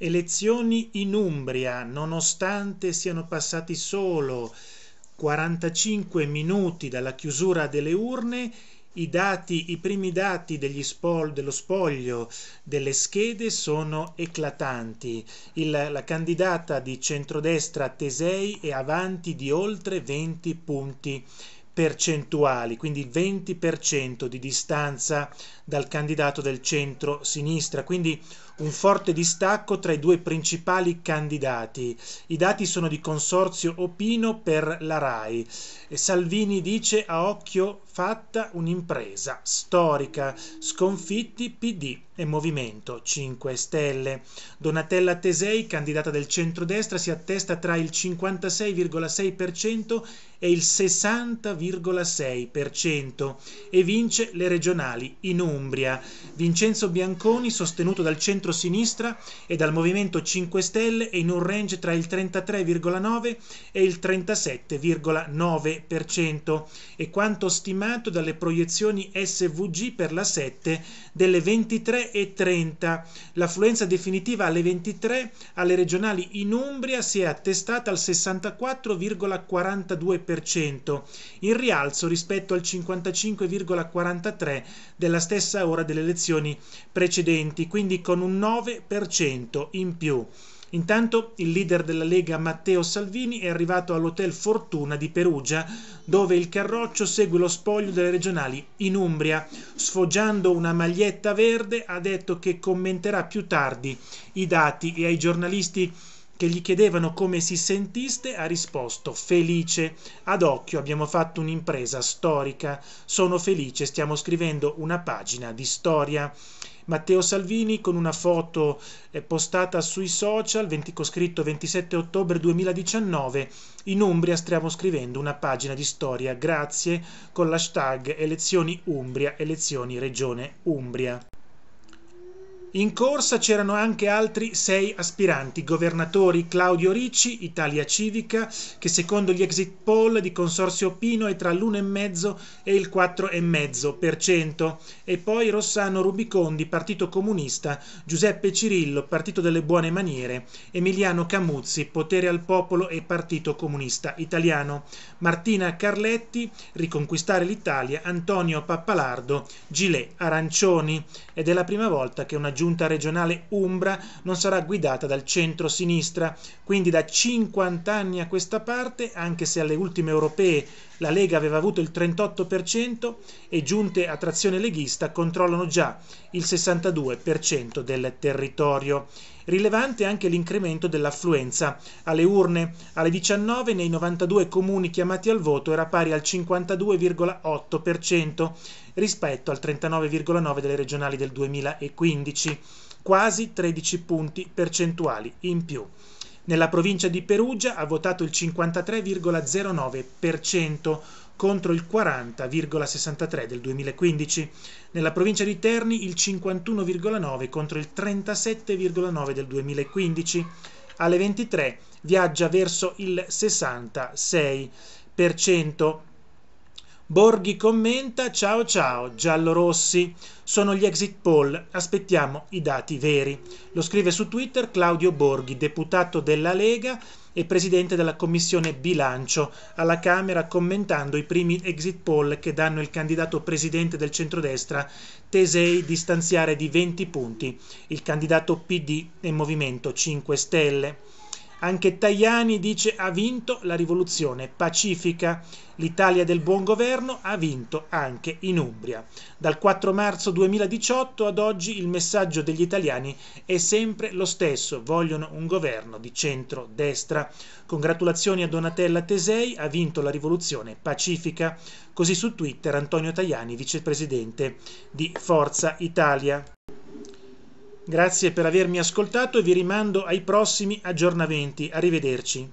Elezioni in Umbria, nonostante siano passati solo 45 minuti dalla chiusura delle urne, i, dati, i primi dati spol, dello spoglio delle schede sono eclatanti. Il, la candidata di centrodestra Tesei è avanti di oltre 20 punti percentuali, quindi 20% di distanza dal candidato del centro-sinistra. Quindi un forte distacco tra i due principali candidati. I dati sono di Consorzio Opino per la RAI. E Salvini dice a occhio fatta un'impresa storica, sconfitti PD e Movimento 5 Stelle. Donatella Tesei, candidata del centrodestra, si attesta tra il 56,6% e il 60,6% e vince le regionali in Umbria. Vincenzo Bianconi, sostenuto dal centro centrosinistra e dal Movimento 5 Stelle è in un range tra il 33,9 e il 37,9% e quanto stimato dalle proiezioni SVG per la 7 delle 23.30. L'affluenza definitiva alle 23 alle regionali in Umbria si è attestata al 64,42%, in rialzo rispetto al 55,43% della stessa ora delle elezioni precedenti, quindi con un 9% in più. Intanto il leader della Lega Matteo Salvini è arrivato all'Hotel Fortuna di Perugia, dove il Carroccio segue lo spoglio delle regionali in Umbria. Sfoggiando una maglietta verde ha detto che commenterà più tardi i dati e ai giornalisti che gli chiedevano come si sentiste ha risposto felice. Ad occhio abbiamo fatto un'impresa storica. Sono felice, stiamo scrivendo una pagina di storia. Matteo Salvini con una foto eh, postata sui social, 20, scritto 27 ottobre 2019, in Umbria stiamo scrivendo una pagina di storia, grazie, con l'hashtag elezioni Umbria, elezioni regione Umbria. In corsa c'erano anche altri sei aspiranti governatori Claudio Ricci, Italia Civica, che secondo gli exit poll di Consorzio Pino è tra l'1,5 e il 4,5%, e poi Rossano Rubicondi, Partito Comunista, Giuseppe Cirillo, Partito delle Buone Maniere, Emiliano Camuzzi, Potere al Popolo e Partito Comunista Italiano, Martina Carletti, Riconquistare l'Italia, Antonio Pappalardo, Gilet Arancioni, ed è la prima volta che una giunta regionale Umbra non sarà guidata dal centro-sinistra, quindi da 50 anni a questa parte, anche se alle ultime europee la Lega aveva avuto il 38% e giunte a trazione leghista controllano già il 62% del territorio. Rilevante anche l'incremento dell'affluenza alle urne. Alle 19 nei 92 comuni chiamati al voto era pari al 52,8% rispetto al 39,9% delle regionali del 2015, quasi 13 punti percentuali in più. Nella provincia di Perugia ha votato il 53,09% contro il 40,63 del 2015, nella provincia di Terni il 51,9 contro il 37,9 del 2015. Alle 23 viaggia verso il 66% Borghi commenta ciao ciao giallorossi, sono gli exit poll, aspettiamo i dati veri. Lo scrive su Twitter Claudio Borghi, deputato della Lega e presidente della commissione bilancio alla Camera commentando i primi exit poll che danno il candidato presidente del centrodestra Tesei di stanziare di 20 punti il candidato PD e Movimento 5 Stelle. Anche Tajani dice ha vinto la rivoluzione pacifica. L'Italia del buon governo ha vinto anche in Umbria. Dal 4 marzo 2018 ad oggi il messaggio degli italiani è sempre lo stesso, vogliono un governo di centro-destra. Congratulazioni a Donatella Tesei, ha vinto la rivoluzione pacifica. Così su Twitter Antonio Tajani, vicepresidente di Forza Italia. Grazie per avermi ascoltato e vi rimando ai prossimi aggiornamenti. Arrivederci.